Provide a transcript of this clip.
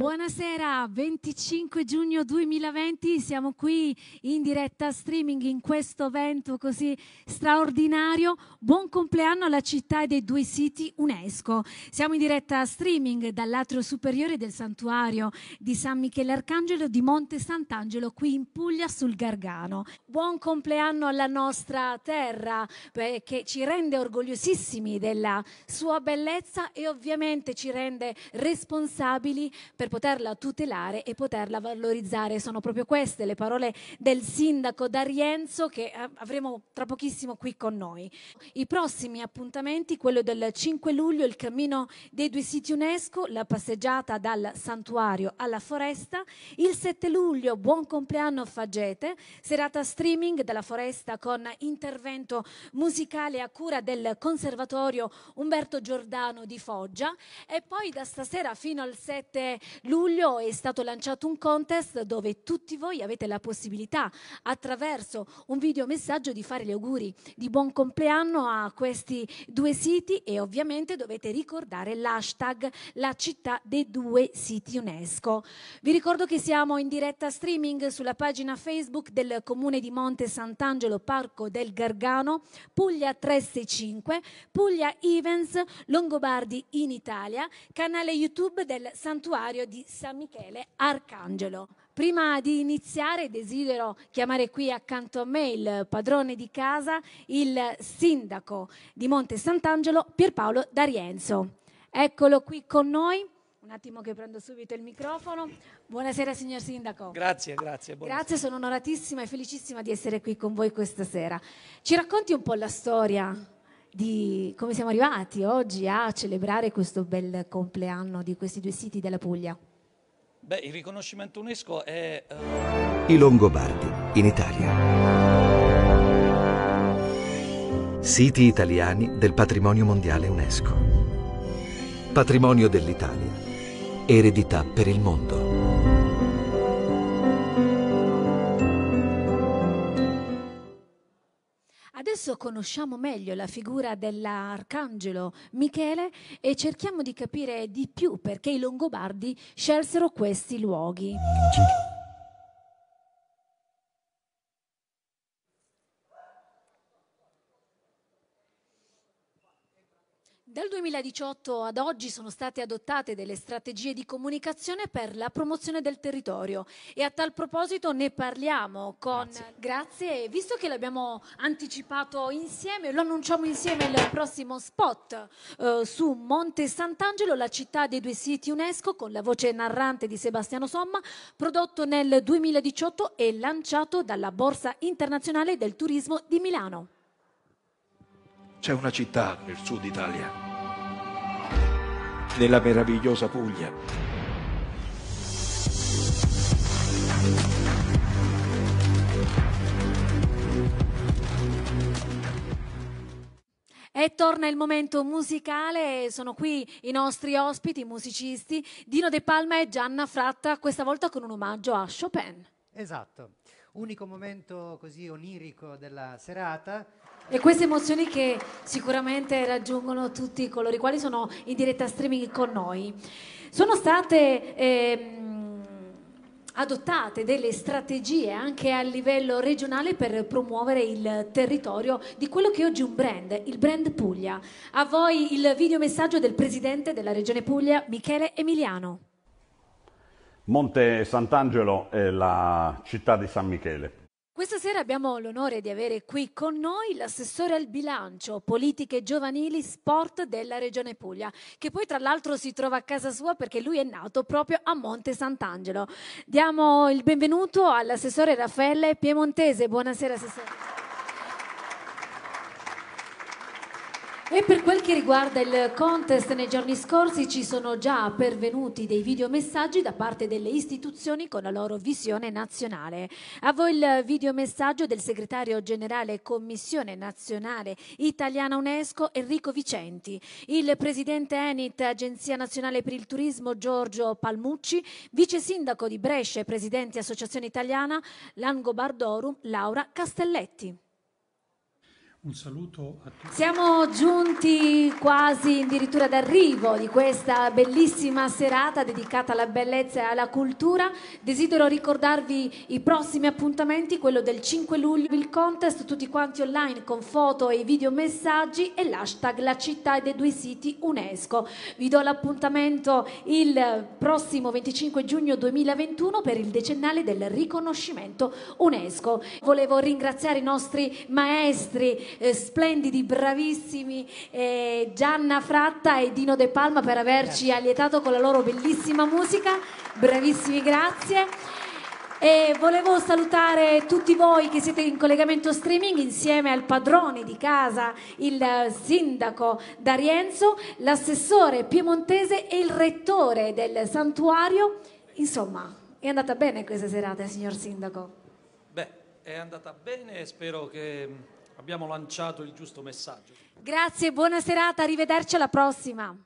Buonasera, 25 giugno 2020, siamo qui in diretta streaming in questo evento così straordinario. Buon compleanno alla città dei due siti UNESCO. Siamo in diretta streaming dall'atrio superiore del santuario di San Michele Arcangelo di Monte Sant'Angelo qui in Puglia sul Gargano. Buon compleanno alla nostra terra eh, che ci rende orgogliosissimi della sua bellezza e ovviamente ci rende responsabili per poterla tutelare e poterla valorizzare. Sono proprio queste le parole del sindaco D'Arienzo che eh, avremo tra pochissimo qui con noi. I prossimi appuntamenti, quello del 5 luglio, il cammino dei due siti UNESCO, la passeggiata dal santuario alla foresta, il 7 luglio buon compleanno Fagete, serata streaming della foresta con intervento musicale a cura del Conservatorio Umberto Giordano di Foggia e poi da stasera fino al 7 luglio è stato lanciato un contest dove tutti voi avete la possibilità, attraverso un videomessaggio, di fare gli auguri di buon compleanno a questi due siti e ovviamente dovete ricordare l'hashtag La città dei due siti UNESCO. Vi ricordo che siamo in diretta streaming sulla pagina Facebook del Comune di Monte Sant'Angelo, Parco del Gargano, Puglia 365, Puglia Events, Longobardi in Italia, canale YouTube del Santuario di San Michele Arcangelo. Prima di iniziare desidero chiamare qui accanto a me il padrone di casa, il sindaco di Monte Sant'Angelo, Pierpaolo D'Arienzo. Eccolo qui con noi. Un attimo che prendo subito il microfono. Buonasera signor Sindaco. Grazie, grazie. Buonasera. Grazie, sono onoratissima e felicissima di essere qui con voi questa sera. Ci racconti un po' la storia di come siamo arrivati oggi a celebrare questo bel compleanno di questi due siti della Puglia. Beh, il riconoscimento UNESCO è... Uh... I Longobardi, in Italia. Siti italiani del patrimonio mondiale UNESCO. Patrimonio dell'Italia. Eredità per il mondo. Adesso conosciamo meglio la figura dell'arcangelo Michele e cerchiamo di capire di più perché i Longobardi scelsero questi luoghi. Dal 2018 ad oggi sono state adottate delle strategie di comunicazione per la promozione del territorio e a tal proposito ne parliamo con grazie, grazie. visto che l'abbiamo anticipato insieme, lo annunciamo insieme il prossimo spot eh, su Monte Sant'Angelo, la città dei due siti UNESCO con la voce narrante di Sebastiano Somma, prodotto nel 2018 e lanciato dalla Borsa Internazionale del Turismo di Milano. C'è una città nel sud Italia, nella meravigliosa Puglia. E torna il momento musicale, sono qui i nostri ospiti, i musicisti, Dino De Palma e Gianna Fratta, questa volta con un omaggio a Chopin. Esatto unico momento così onirico della serata. E queste emozioni che sicuramente raggiungono tutti coloro i quali sono in diretta streaming con noi. Sono state eh, adottate delle strategie anche a livello regionale per promuovere il territorio di quello che è oggi un brand, il brand Puglia. A voi il videomessaggio del presidente della regione Puglia, Michele Emiliano. Monte Sant'Angelo e la città di San Michele. Questa sera abbiamo l'onore di avere qui con noi l'assessore al bilancio, politiche giovanili, sport della Regione Puglia, che poi tra l'altro si trova a casa sua perché lui è nato proprio a Monte Sant'Angelo. Diamo il benvenuto all'assessore Raffaele Piemontese. Buonasera assessore. E per quel che riguarda il contest, nei giorni scorsi ci sono già pervenuti dei videomessaggi da parte delle istituzioni con la loro visione nazionale. A voi il videomessaggio del segretario generale Commissione Nazionale Italiana UNESCO Enrico Vicenti, il presidente Enit Agenzia Nazionale per il Turismo Giorgio Palmucci, vice sindaco di Brescia e presidente Associazione Italiana Langobardorum Laura Castelletti. Un saluto a tutti. Siamo giunti quasi addirittura d'arrivo di questa bellissima serata dedicata alla bellezza e alla cultura. Desidero ricordarvi i prossimi appuntamenti, quello del 5 luglio, il contest, tutti quanti online con foto e video messaggi e l'hashtag La città e dei due siti UNESCO. Vi do l'appuntamento il prossimo 25 giugno 2021 per il decennale del riconoscimento UNESCO. Volevo ringraziare i nostri maestri eh, splendidi, bravissimi eh, Gianna Fratta e Dino De Palma per averci grazie. allietato con la loro bellissima musica. Bravissimi, grazie. E volevo salutare tutti voi che siete in collegamento streaming insieme al padrone di casa, il sindaco D'Arienzo, l'assessore piemontese e il rettore del santuario. Insomma, è andata bene questa serata, signor sindaco? Beh, è andata bene e spero che abbiamo lanciato il giusto messaggio. Grazie, buona serata, arrivederci alla prossima.